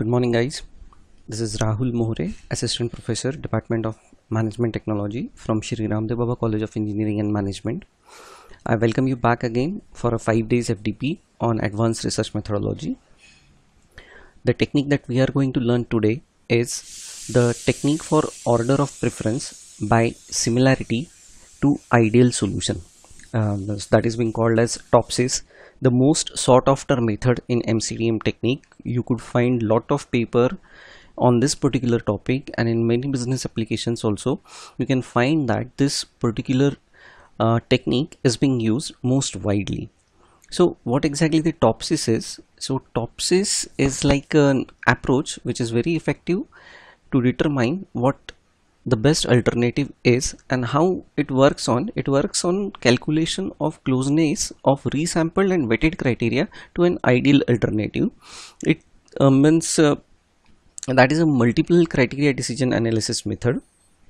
Good morning guys. This is Rahul Mohre, Assistant Professor, Department of Management Technology from Shri Ramdev Baba College of Engineering and Management. I welcome you back again for a 5 days FDP on advanced research methodology. The technique that we are going to learn today is the technique for order of preference by similarity to ideal solution. Um, that is being called as TOPSIS the most sought after method in MCDM technique. You could find lot of paper on this particular topic and in many business applications also you can find that this particular uh, technique is being used most widely. So what exactly the TOPSIS is? So TOPSIS is like an approach which is very effective to determine what the best alternative is and how it works on it works on calculation of closeness of resampled and weighted criteria to an ideal alternative it uh, means uh, that is a multiple criteria decision analysis method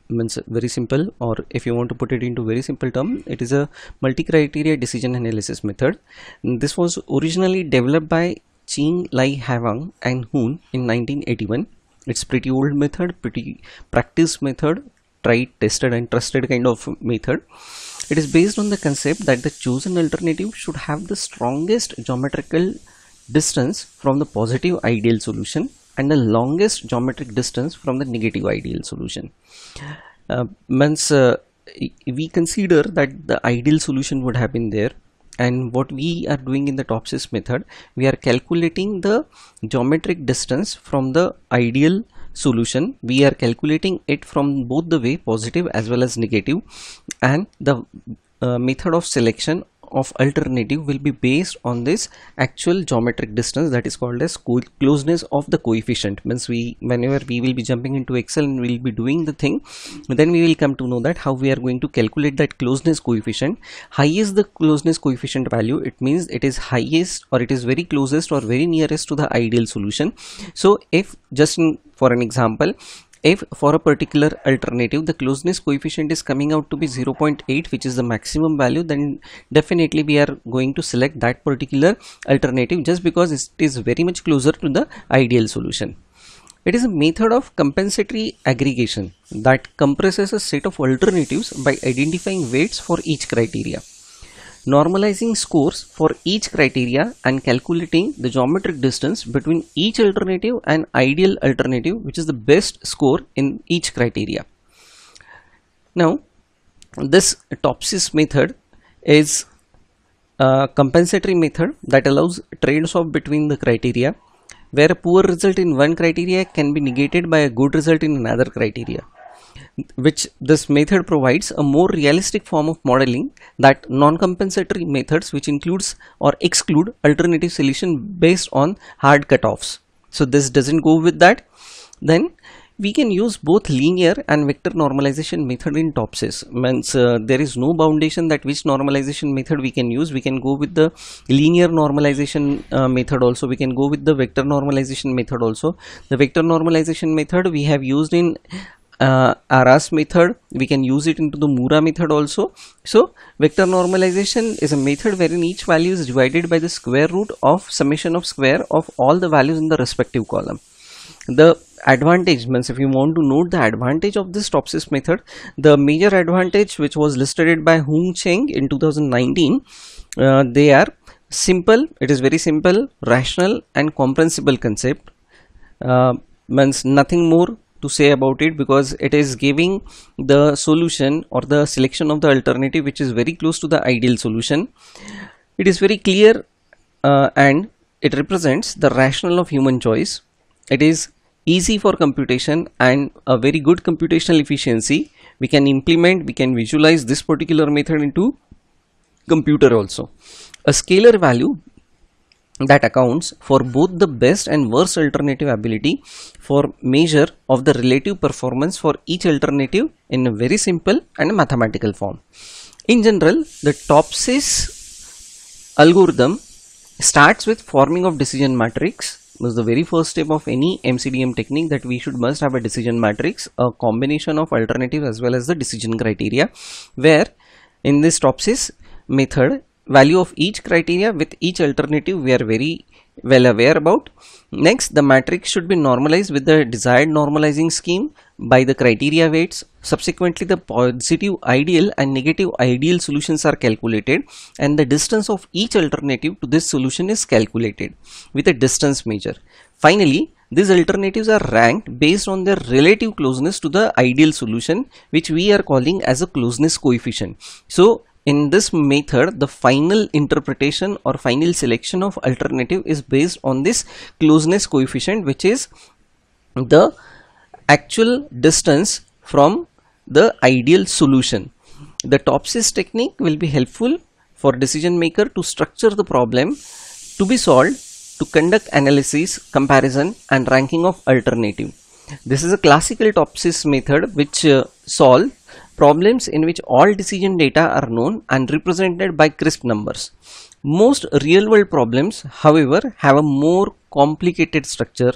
means very simple or if you want to put it into very simple term it is a multi-criteria decision analysis method and this was originally developed by Ching Lai Hwang and Hoon in 1981 it's pretty old method pretty practice method tried tested and trusted kind of method it is based on the concept that the chosen alternative should have the strongest geometrical distance from the positive ideal solution and the longest geometric distance from the negative ideal solution uh, means uh, we consider that the ideal solution would have been there and what we are doing in the topsis method we are calculating the geometric distance from the ideal solution we are calculating it from both the way positive as well as negative and the uh, method of selection of alternative will be based on this actual geometric distance that is called as closeness of the coefficient means we whenever we will be jumping into excel and we'll be doing the thing then we will come to know that how we are going to calculate that closeness coefficient highest the closeness coefficient value it means it is highest or it is very closest or very nearest to the ideal solution so if just in, for an example if for a particular alternative the closeness coefficient is coming out to be 0.8 which is the maximum value then definitely we are going to select that particular alternative just because it is very much closer to the ideal solution. It is a method of compensatory aggregation that compresses a set of alternatives by identifying weights for each criteria. Normalizing scores for each criteria and calculating the geometric distance between each alternative and ideal alternative which is the best score in each criteria. Now this TOPSIS method is a compensatory method that allows trade-off between the criteria where a poor result in one criteria can be negated by a good result in another criteria which this method provides a more realistic form of modeling that non-compensatory methods which includes or exclude alternative solution based on hard cutoffs. So this doesn't go with that. Then we can use both linear and vector normalization method in TOPSIS means uh, there is no foundation that which normalization method we can use we can go with the linear normalization uh, method also we can go with the vector normalization method also the vector normalization method we have used in uh, Aras method we can use it into the Mura method also so vector normalization is a method wherein each value is divided by the square root of summation of square of all the values in the respective column the advantage means if you want to note the advantage of this topsis method the major advantage which was listed by Hung Cheng in 2019 uh, they are simple it is very simple rational and comprehensible concept uh, means nothing more to say about it because it is giving the solution or the selection of the alternative which is very close to the ideal solution. It is very clear uh, and it represents the rational of human choice. It is easy for computation and a very good computational efficiency. We can implement, we can visualize this particular method into computer also. A scalar value that accounts for both the best and worst alternative ability for measure of the relative performance for each alternative in a very simple and mathematical form. In general, the TOPSIS algorithm starts with forming of decision matrix was the very first step of any MCDM technique that we should must have a decision matrix, a combination of alternatives as well as the decision criteria where in this TOPSIS method value of each criteria with each alternative we are very well aware about. Next, the matrix should be normalized with the desired normalizing scheme by the criteria weights. Subsequently, the positive ideal and negative ideal solutions are calculated and the distance of each alternative to this solution is calculated with a distance measure. Finally, these alternatives are ranked based on their relative closeness to the ideal solution which we are calling as a closeness coefficient. So, in this method, the final interpretation or final selection of alternative is based on this closeness coefficient which is the actual distance from the ideal solution. The TOPSIS technique will be helpful for decision maker to structure the problem to be solved to conduct analysis, comparison and ranking of alternative. This is a classical TOPSIS method which uh, solve problems in which all decision data are known and represented by crisp numbers. Most real-world problems, however, have a more complicated structure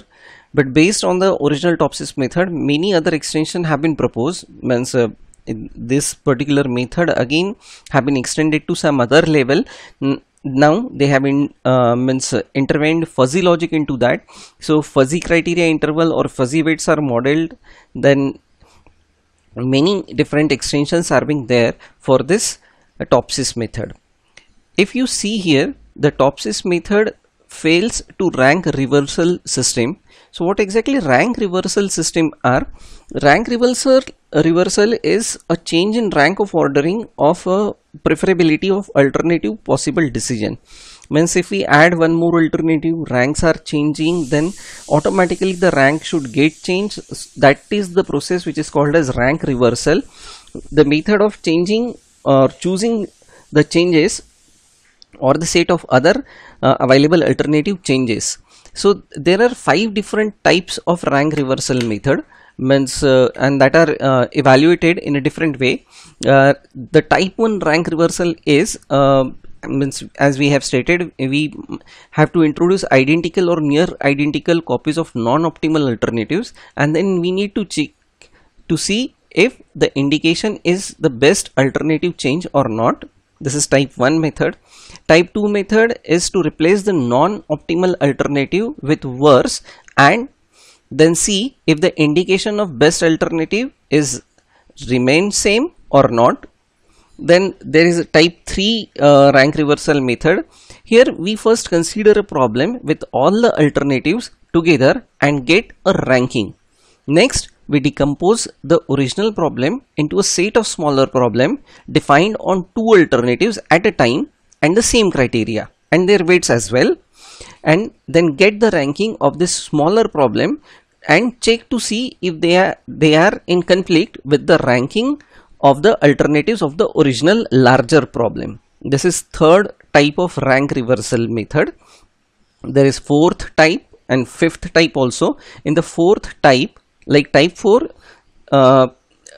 but based on the original TOPSIS method, many other extensions have been proposed. Means, uh, this particular method again have been extended to some other level. Now they have been uh, means uh, intervened fuzzy logic into that. So fuzzy criteria interval or fuzzy weights are modeled. Then many different extensions are being there for this uh, TOPSIS method. If you see here, the TOPSIS method fails to rank reversal system. So what exactly rank reversal system are? Rank reversal uh, reversal is a change in rank of ordering of a preferability of alternative possible decision means if we add one more alternative ranks are changing then automatically the rank should get changed that is the process which is called as rank reversal the method of changing or choosing the changes or the set of other uh, available alternative changes so there are five different types of rank reversal method means uh, and that are uh, evaluated in a different way uh, the type 1 rank reversal is uh, as we have stated we have to introduce identical or near identical copies of non-optimal alternatives and then we need to check to see if the indication is the best alternative change or not this is type 1 method type 2 method is to replace the non-optimal alternative with worse and then see if the indication of best alternative is remain same or not then there is a type 3 uh, rank reversal method. Here we first consider a problem with all the alternatives together and get a ranking. Next, we decompose the original problem into a set of smaller problem defined on two alternatives at a time and the same criteria and their weights as well and then get the ranking of this smaller problem and check to see if they are they are in conflict with the ranking of the alternatives of the original larger problem. This is third type of rank reversal method. There is fourth type and fifth type also. In the fourth type, like type 4, uh,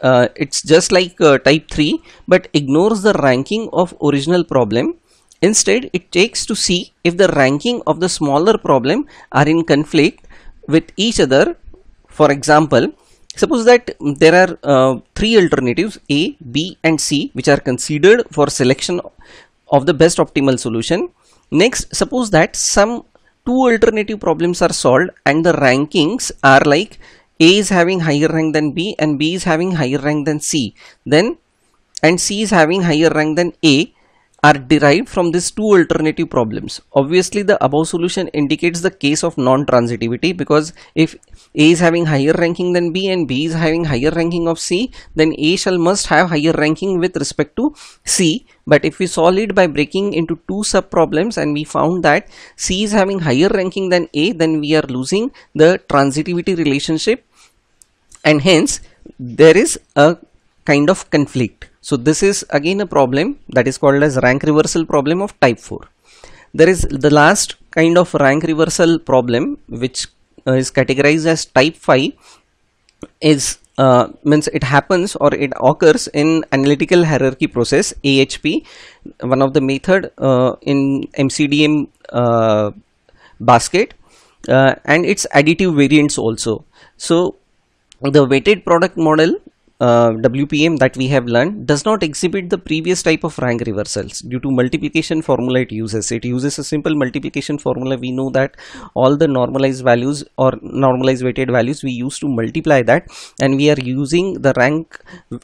uh, it's just like uh, type 3 but ignores the ranking of original problem instead it takes to see if the ranking of the smaller problem are in conflict with each other for example Suppose that there are uh, three alternatives A, B and C which are considered for selection of the best optimal solution. Next, suppose that some two alternative problems are solved and the rankings are like A is having higher rank than B and B is having higher rank than C. Then and C is having higher rank than A are derived from these two alternative problems. Obviously, the above solution indicates the case of non-transitivity because if A is having higher ranking than B and B is having higher ranking of C, then A shall must have higher ranking with respect to C. But if we solve it by breaking into two sub-problems and we found that C is having higher ranking than A, then we are losing the transitivity relationship and hence there is a kind of conflict. So this is again a problem that is called as rank reversal problem of type 4. There is the last kind of rank reversal problem which uh, is categorized as type 5 is uh, means it happens or it occurs in analytical hierarchy process AHP one of the method uh, in MCDM uh, basket uh, and its additive variants also so the weighted product model uh, WPM that we have learned does not exhibit the previous type of rank reversals due to multiplication formula it uses. It uses a simple multiplication formula. We know that all the normalized values or normalized weighted values we use to multiply that and we are using the rank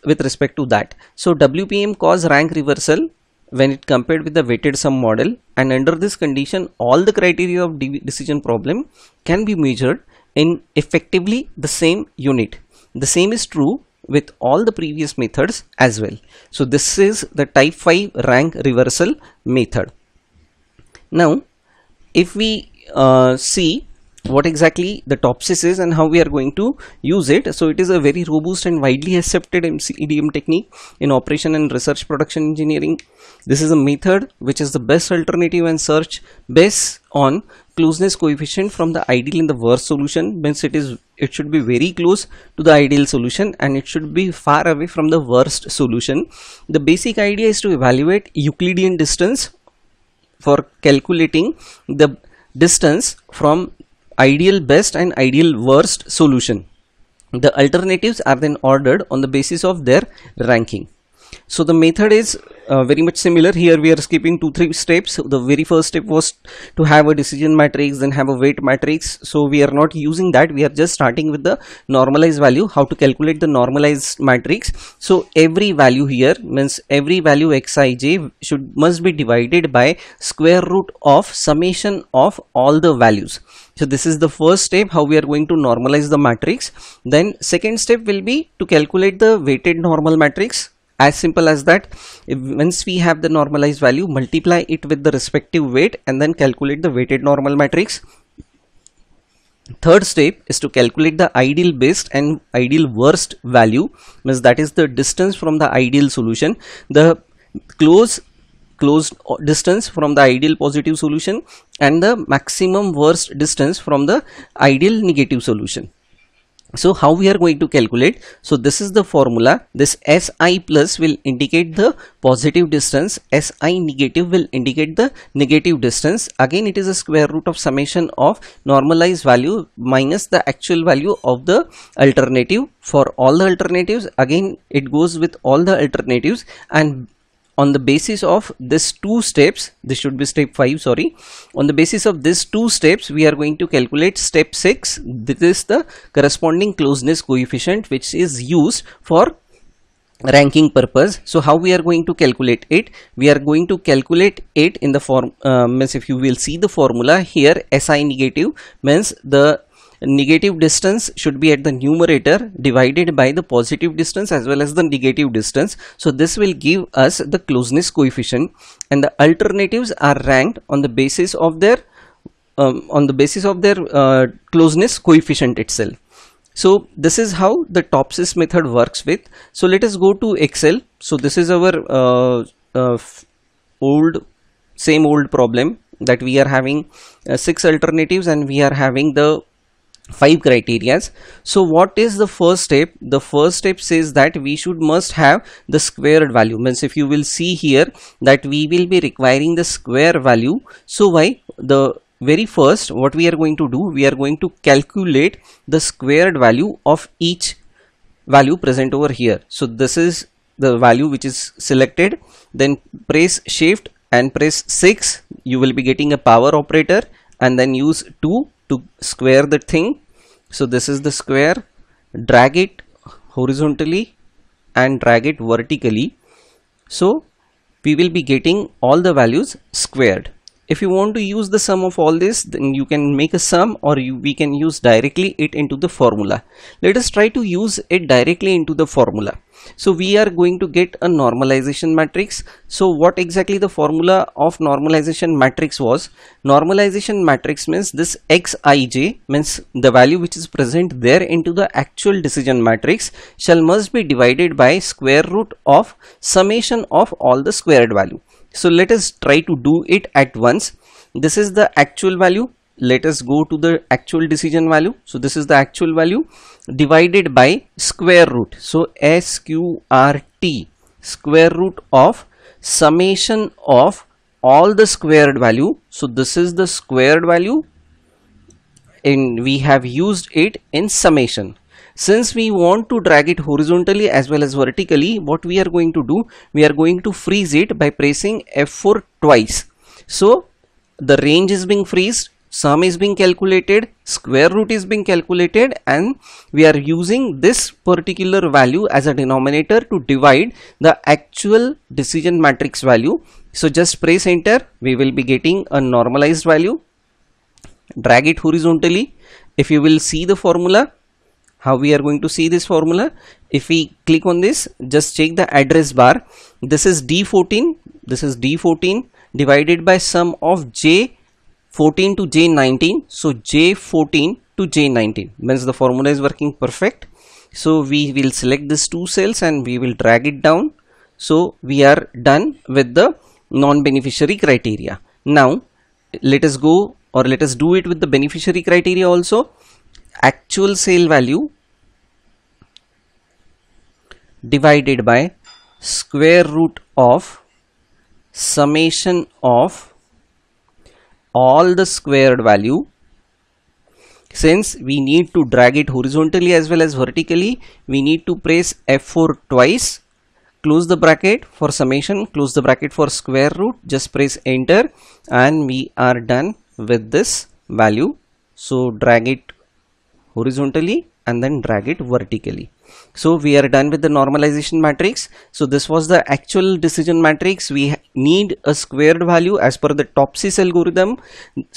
with respect to that. So WPM cause rank reversal when it compared with the weighted sum model and under this condition all the criteria of decision problem can be measured in effectively the same unit. The same is true with all the previous methods as well. So this is the type 5 rank reversal method. Now if we uh, see what exactly the TOPSIS is and how we are going to use it. So it is a very robust and widely accepted MCEDM technique in operation and research production engineering. This is a method which is the best alternative and search based on closeness coefficient from the ideal in the worst solution means it is it should be very close to the ideal solution and it should be far away from the worst solution the basic idea is to evaluate euclidean distance for calculating the distance from ideal best and ideal worst solution the alternatives are then ordered on the basis of their ranking so the method is uh, very much similar here we are skipping two three steps the very first step was to have a decision matrix then have a weight matrix so we are not using that we are just starting with the normalized value how to calculate the normalized matrix so every value here means every value xij should must be divided by square root of summation of all the values so this is the first step how we are going to normalize the matrix then second step will be to calculate the weighted normal matrix as simple as that if, once we have the normalized value multiply it with the respective weight and then calculate the weighted normal matrix third step is to calculate the ideal best and ideal worst value means that is the distance from the ideal solution the close closed distance from the ideal positive solution and the maximum worst distance from the ideal negative solution so how we are going to calculate? So this is the formula. This SI plus will indicate the positive distance. SI negative will indicate the negative distance. Again, it is a square root of summation of normalized value minus the actual value of the alternative for all the alternatives. Again, it goes with all the alternatives and on the basis of this two steps this should be step 5 sorry on the basis of this two steps we are going to calculate step 6 this is the corresponding closeness coefficient which is used for ranking purpose so how we are going to calculate it we are going to calculate it in the form uh, means if you will see the formula here si negative means the negative distance should be at the numerator divided by the positive distance as well as the negative distance so this will give us the closeness coefficient and the alternatives are ranked on the basis of their um, on the basis of their uh, closeness coefficient itself so this is how the topsis method works with so let us go to excel so this is our uh, uh, old same old problem that we are having uh, six alternatives and we are having the five criterias so what is the first step the first step says that we should must have the squared value means if you will see here that we will be requiring the square value so why the very first what we are going to do we are going to calculate the squared value of each value present over here so this is the value which is selected then press shift and press 6 you will be getting a power operator and then use 2 to square the thing so this is the square drag it horizontally and drag it vertically so we will be getting all the values squared if you want to use the sum of all this then you can make a sum or you, we can use directly it into the formula let us try to use it directly into the formula so we are going to get a normalization matrix so what exactly the formula of normalization matrix was normalization matrix means this xij means the value which is present there into the actual decision matrix shall must be divided by square root of summation of all the squared value so let us try to do it at once. This is the actual value. Let us go to the actual decision value. So this is the actual value divided by square root. So SQRT square root of summation of all the squared value. So this is the squared value and we have used it in summation since we want to drag it horizontally as well as vertically, what we are going to do, we are going to freeze it by pressing F4 twice. So the range is being freezed, sum is being calculated, square root is being calculated and we are using this particular value as a denominator to divide the actual decision matrix value. So just press enter, we will be getting a normalized value drag it horizontally if you will see the formula how we are going to see this formula if we click on this just check the address bar this is d14 this is d14 divided by sum of j14 to j19 so j14 to j19 means the formula is working perfect so we will select these two cells and we will drag it down so we are done with the non-beneficiary criteria now let us go or let us do it with the beneficiary criteria also actual sale value divided by square root of summation of all the squared value since we need to drag it horizontally as well as vertically we need to press F4 twice close the bracket for summation close the bracket for square root just press enter and we are done with this value so drag it horizontally and then drag it vertically so we are done with the normalization matrix so this was the actual decision matrix we need a squared value as per the topsis algorithm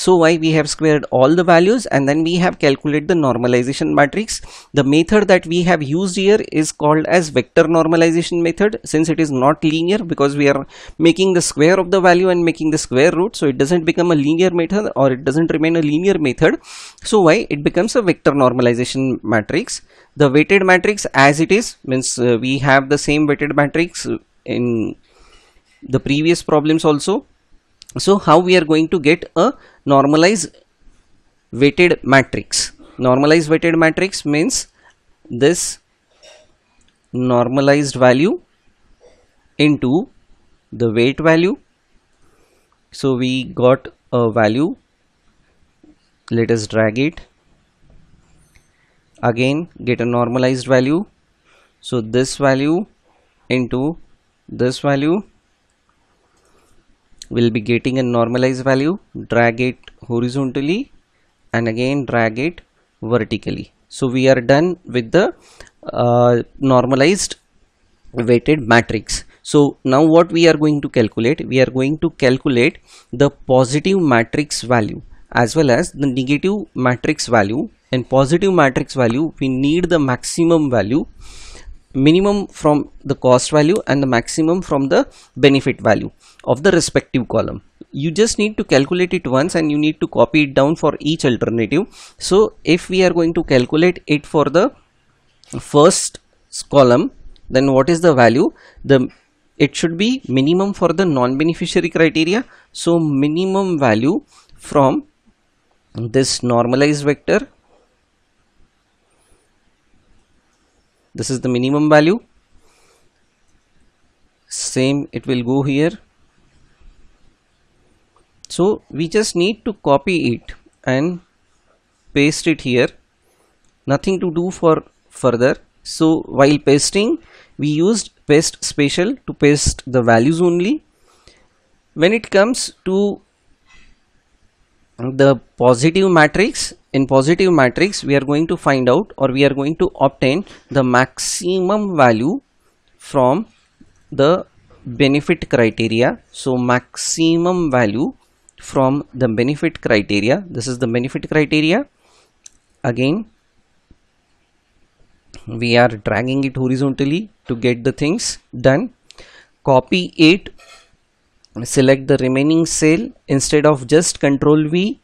so why we have squared all the values and then we have calculated the normalization matrix the method that we have used here is called as vector normalization method since it is not linear because we are making the square of the value and making the square root so it doesn't become a linear method or it doesn't remain a linear method so why it becomes a vector normalization matrix the weighted matrix as it is means uh, we have the same weighted matrix in the previous problems also so how we are going to get a normalized weighted matrix normalized weighted matrix means this normalized value into the weight value so we got a value let us drag it again get a normalized value so this value into this value will be getting a normalized value drag it horizontally and again drag it vertically so we are done with the uh, normalized weighted matrix so now what we are going to calculate we are going to calculate the positive matrix value as well as the negative matrix value in positive matrix value we need the maximum value minimum from the cost value and the maximum from the benefit value of the respective column you just need to calculate it once and you need to copy it down for each alternative so if we are going to calculate it for the first column then what is the value the it should be minimum for the non-beneficiary criteria so minimum value from this normalized vector this is the minimum value same it will go here so we just need to copy it and paste it here nothing to do for further so while pasting we used paste special to paste the values only when it comes to the positive matrix in positive matrix we are going to find out or we are going to obtain the maximum value from the benefit criteria so maximum value from the benefit criteria this is the benefit criteria again we are dragging it horizontally to get the things done copy it select the remaining cell instead of just control V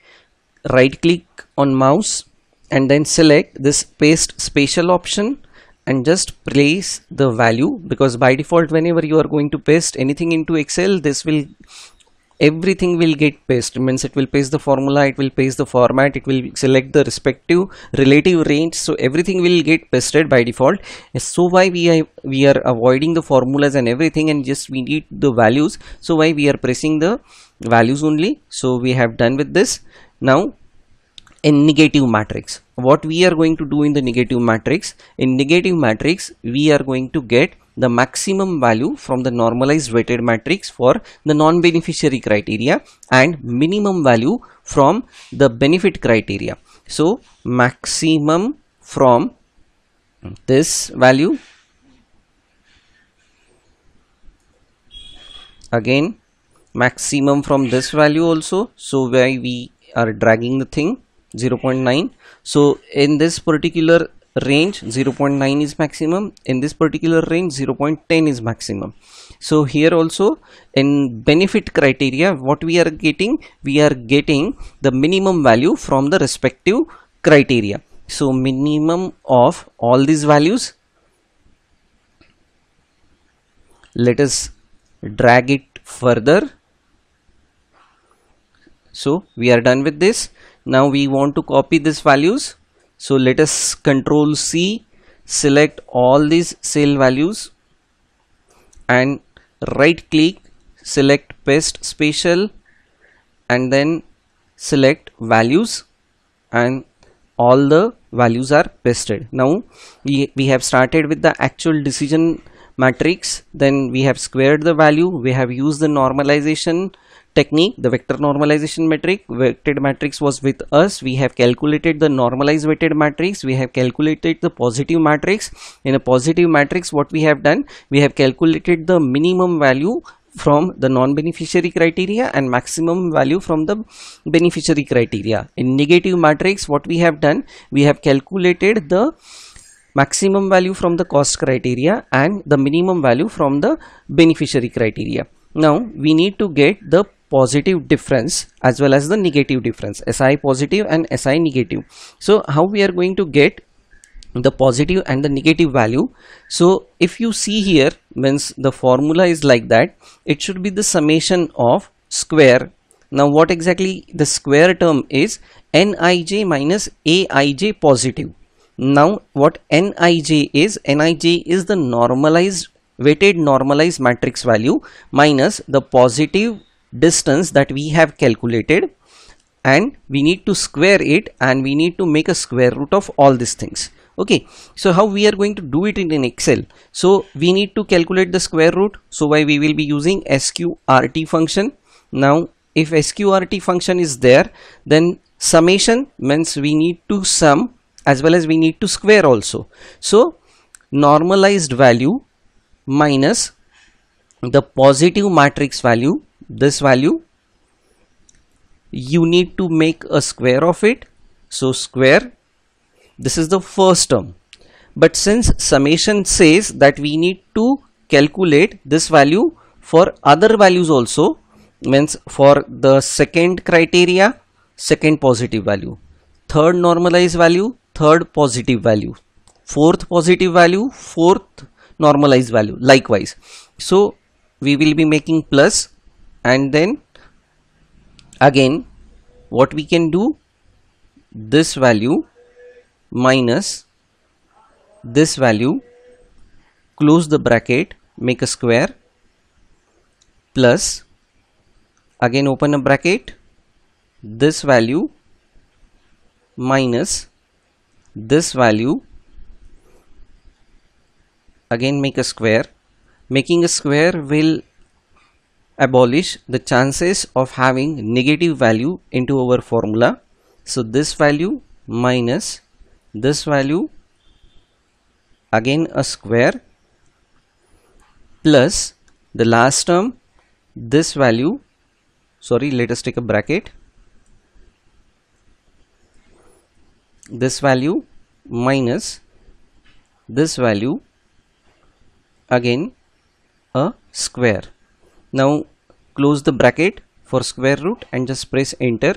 right click on mouse and then select this paste spatial option and just place the value because by default whenever you are going to paste anything into excel this will everything will get pasted means it will paste the formula it will paste the format it will select the respective relative range so everything will get pasted by default so why we are we are avoiding the formulas and everything and just we need the values so why we are pressing the values only so we have done with this now in negative matrix what we are going to do in the negative matrix in negative matrix we are going to get the maximum value from the normalized weighted matrix for the non-beneficiary criteria and minimum value from the benefit criteria. So maximum from this value again maximum from this value also so where we are dragging the thing 0.9 so in this particular range 0.9 is maximum in this particular range 0.10 is maximum so here also in benefit criteria what we are getting we are getting the minimum value from the respective criteria so minimum of all these values let us drag it further so we are done with this now we want to copy these values so let us control C select all these cell values and right click select paste special and then select values and all the values are pasted now we, we have started with the actual decision matrix then we have squared the value we have used the normalization technique the vector normalization metric weighted matrix was with us we have calculated the normalized weighted matrix we have calculated the positive matrix in a positive matrix what we have done we have calculated the minimum value from the non-beneficiary criteria and maximum value from the beneficiary criteria in negative matrix what we have done we have calculated the maximum value from the cost criteria and the minimum value from the beneficiary criteria now we need to get the positive difference as well as the negative difference SI positive and SI negative. So how we are going to get the positive and the negative value so if you see here means the formula is like that it should be the summation of square now what exactly the square term is nij minus aij positive now what nij is nij is the normalized weighted normalized matrix value minus the positive distance that we have calculated and we need to square it and we need to make a square root of all these things okay so how we are going to do it in excel so we need to calculate the square root so why we will be using sqrt function now if sqrt function is there then summation means we need to sum as well as we need to square also so normalized value minus the positive matrix value this value you need to make a square of it so square this is the first term but since summation says that we need to calculate this value for other values also means for the second criteria second positive value third normalized value third positive value fourth positive value fourth normalized value likewise so we will be making plus and then again what we can do this value minus this value close the bracket make a square plus again open a bracket this value minus this value again make a square making a square will abolish the chances of having negative value into our formula. So this value minus this value again a square plus the last term this value sorry let us take a bracket this value minus this value again a square now close the bracket for square root and just press enter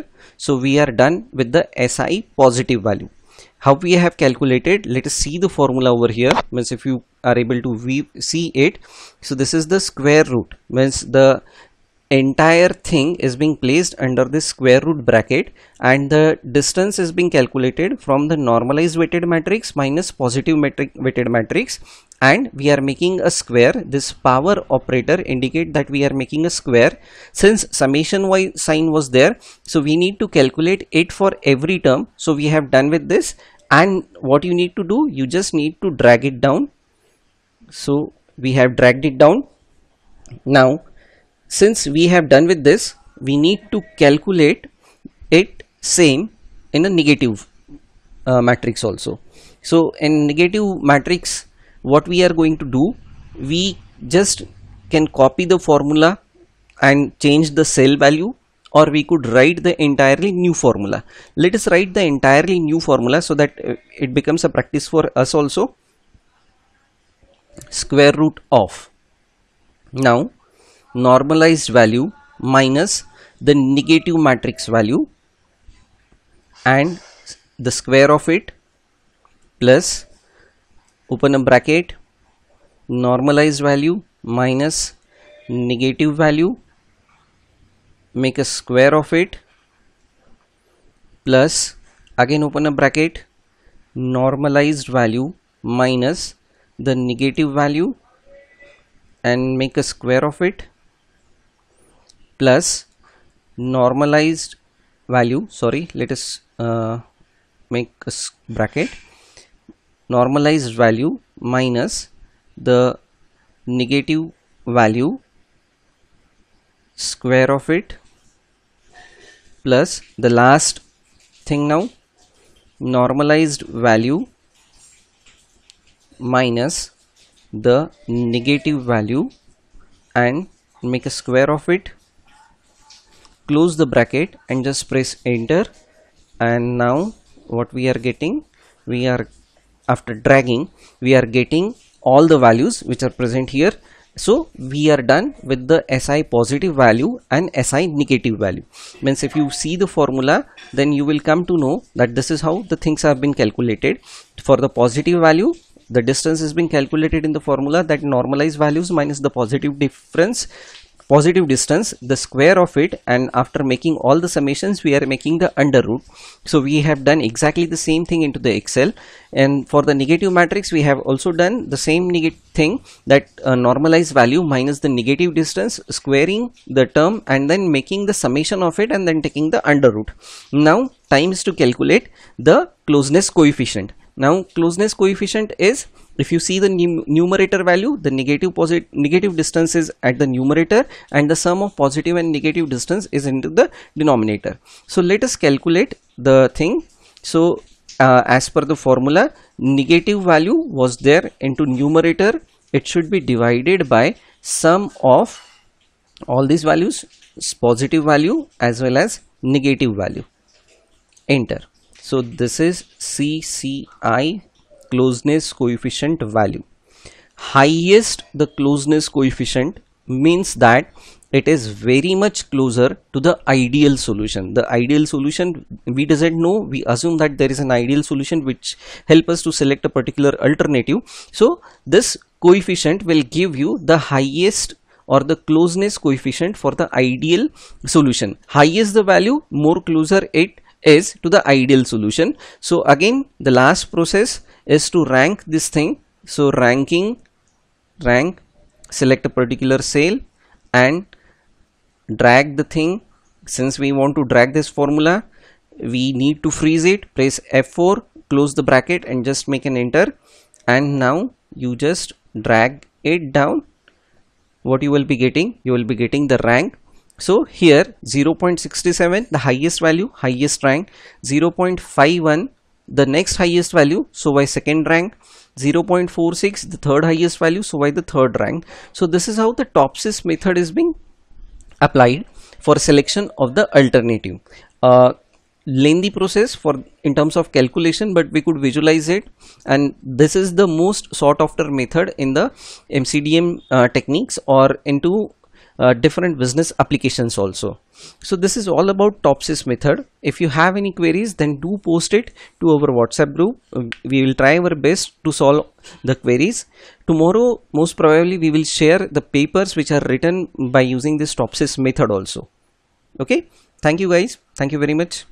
so we are done with the SI positive value how we have calculated let us see the formula over here means if you are able to see it so this is the square root means the entire thing is being placed under the square root bracket and the distance is being calculated from the normalized weighted matrix minus positive metric weighted matrix and we are making a square this power operator indicate that we are making a square since summation y sign was there so we need to calculate it for every term so we have done with this and what you need to do you just need to drag it down so we have dragged it down now since we have done with this we need to calculate it same in a negative uh, matrix also so in negative matrix what we are going to do we just can copy the formula and change the cell value or we could write the entirely new formula let us write the entirely new formula so that uh, it becomes a practice for us also square root of now normalized value minus the negative matrix value and the square of it plus open a bracket normalized value minus negative value make a square of it plus again open a bracket normalized value minus the negative value and make a square of it plus normalized value sorry let us uh, make a bracket normalized value minus the negative value square of it plus the last thing now normalized value minus the negative value and make a square of it close the bracket and just press enter and now what we are getting we are after dragging we are getting all the values which are present here so we are done with the SI positive value and SI negative value means if you see the formula then you will come to know that this is how the things have been calculated for the positive value the distance is being calculated in the formula that normalized values minus the positive difference positive distance the square of it and after making all the summations we are making the under root so we have done exactly the same thing into the excel and for the negative matrix we have also done the same negative thing that uh, normalized value minus the negative distance squaring the term and then making the summation of it and then taking the under root now time is to calculate the closeness coefficient now closeness coefficient is if you see the numerator value the negative positive negative distance is at the numerator and the sum of positive and negative distance is into the denominator so let us calculate the thing so uh, as per the formula negative value was there into numerator it should be divided by sum of all these values positive value as well as negative value enter so this is CCI closeness coefficient value highest the closeness coefficient means that it is very much closer to the ideal solution the ideal solution we doesn't know we assume that there is an ideal solution which help us to select a particular alternative so this coefficient will give you the highest or the closeness coefficient for the ideal solution highest the value more closer it is to the ideal solution so again the last process is to rank this thing so ranking rank select a particular cell and drag the thing since we want to drag this formula we need to freeze it press f4 close the bracket and just make an enter and now you just drag it down what you will be getting you will be getting the rank so here 0 0.67 the highest value highest rank 0 0.51 the next highest value so by second rank 0.46 the third highest value so by the third rank so this is how the topsis method is being applied for selection of the alternative uh, lengthy process for in terms of calculation but we could visualize it and this is the most sought after method in the mcdm uh, techniques or into uh, different business applications also so this is all about topsys method if you have any queries then do post it to our whatsapp group um, we will try our best to solve the queries tomorrow most probably we will share the papers which are written by using this topsys method also okay thank you guys thank you very much